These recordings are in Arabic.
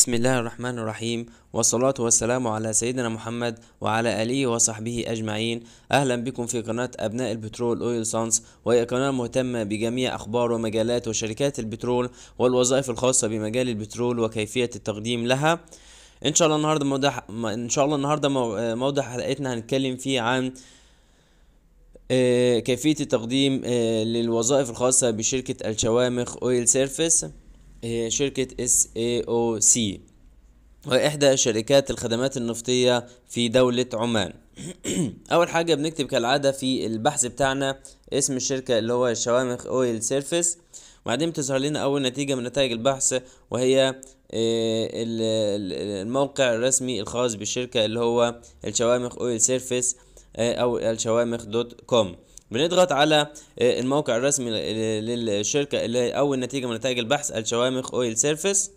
بسم الله الرحمن الرحيم والصلاة والسلام على سيدنا محمد وعلى آله وصحبه أجمعين أهلا بكم في قناة أبناء البترول أويل سانس وهي قناة مهتمة بجميع أخبار ومجالات وشركات البترول والوظائف الخاصة بمجال البترول وكيفية التقديم لها إن شاء الله النهاردة موضع إن شاء الله النهاردة موضع حلقتنا هنتكلم فيه عن كيفية التقديم للوظائف الخاصة بشركة الشوامخ أويل سيرفيس شركة اس اي او سي وإحدى شركات الخدمات النفطية في دولة عمان أول حاجة بنكتب كالعادة في البحث بتاعنا اسم الشركة اللي هو شوامخ اويل سيرفيس وبعدين بتظهر لنا أول نتيجة من نتائج البحث وهي آه، الموقع الرسمي الخاص بالشركة اللي هو الشوامخ اويل سيرفيس آه، أو الشوامخ دوت كوم بنضغط على آه، الموقع الرسمي للشركة اللي أول نتيجة من نتائج البحث الشوامخ أويل سيرفيس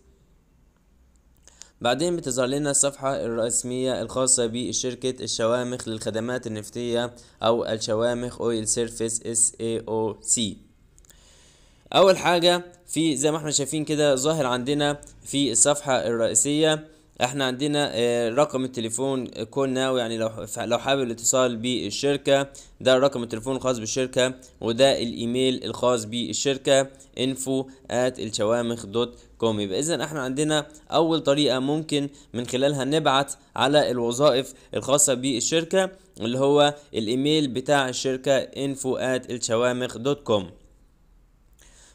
بعدين بتظهر لنا الصفحة الرسمية الخاصة بشركة الشوامخ للخدمات النفطية أو الشوامخ أويل سيرفيس اس اي او سي أول حاجة في زي ما احنا شايفين كده ظاهر عندنا في الصفحة الرئيسية احنا عندنا آه، رقم التليفون آه، كون ناو يعني لو لو حابب الاتصال بالشركه ده رقم التليفون الخاص بالشركه وده الايميل الخاص بالشركه info at كوم يبقى اذا احنا عندنا اول طريقه ممكن من خلالها نبعت على الوظائف الخاصه بالشركه اللي هو الايميل بتاع الشركه info at كوم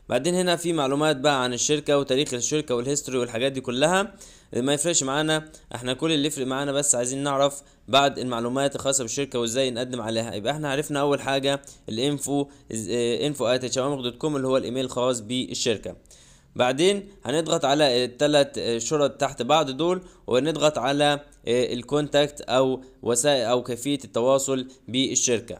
بعدين هنا في معلومات بقى عن الشركه وتاريخ الشركه والهيستوري والحاجات دي كلها ما يفرقش معانا احنا كل اللي يفرق معانا بس عايزين نعرف بعد المعلومات الخاصه بالشركه وازاي نقدم عليها يبقى احنا عرفنا اول حاجه الانفو انفو ات دوت كوم اللي هو الايميل الخاص بالشركه بعدين هنضغط على الثلاث شرط تحت بعض دول ونضغط على آه، الكونتاكت او وسائل او كيفيه التواصل بالشركه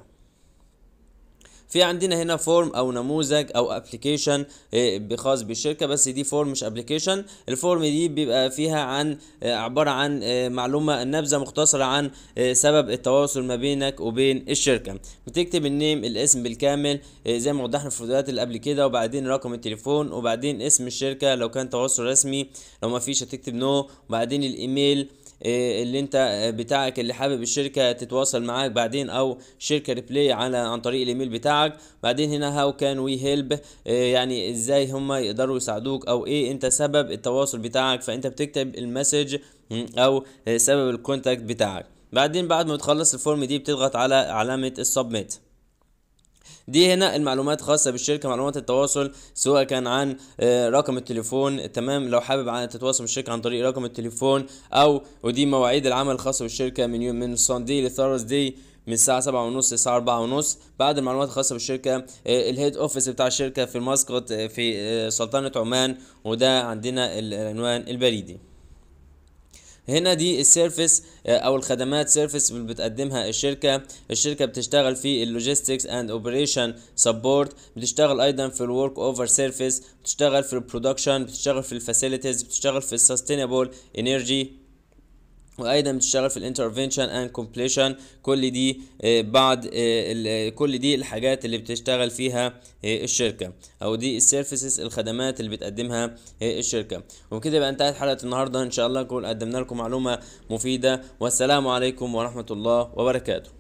في عندنا هنا فورم او نموذج او ابلكيشن إيه، خاص بالشركه بس دي فورم مش ابلكيشن الفورم دي بيبقى فيها عن آه، عباره عن آه، معلومه نبذه مختصره عن آه، سبب التواصل ما بينك وبين الشركه بتكتب النيم الاسم بالكامل زي ما وضحنا في الفيديوهات اللي قبل كده وبعدين رقم التليفون وبعدين اسم الشركه لو كان تواصل رسمي لو ما فيش هتكتب نو no. وبعدين الايميل إيه اللي انت آه، بتاعك اللي حابب الشركه تتواصل معاك بعدين او شركه ريبلاي على عن طريق الايميل بتاعك بعدين هنا هاو كان وي هيلب يعني ازاي هم يقدروا يساعدوك او ايه انت سبب التواصل بتاعك فانت بتكتب المسج او آه، سبب الكونتاكت بتاعك بعدين بعد ما تخلص الفورم دي بتضغط على علامه السبميت دي هنا المعلومات خاصه بالشركه معلومات التواصل سواء كان عن آه، رقم التليفون تمام لو حابب تتواصل بالشركه عن طريق رقم التليفون او ودي مواعيد العمل الخاصه بالشركه من يوم من ساندي دي من الساعة سبعة ونص للساعة أربعة ونص بعد المعلومات الخاصة بالشركة آه، الهيد أوفيس بتاع الشركة في مسقط آه، في سلطنة عمان وده عندنا العنوان البريدي هنا دي السيرفيس آه، او الخدمات سيرفيس اللي بتقدمها الشركه الشركه بتشتغل في اللوجيستكس اند اوبريشن سبورت بتشتغل ايضا في الورك اوفر سيرفيس بتشتغل في البرودكشن بتشتغل في الفاسيلتيز بتشتغل في السستينابل انرجي وايضا بتشتغل في الانترفينشن اند كومبليشن كل دي آه، بعد آه، كل دي الحاجات اللي بتشتغل فيها آه، الشركه او دي السيرفيسز الخدمات اللي بتقدمها الشركه وبكده يبقى انتهت حلقه النهارده ان شاء الله نكون قدمنا لكم معلومه مفيده والسلام عليكم ورحمه الله وبركاته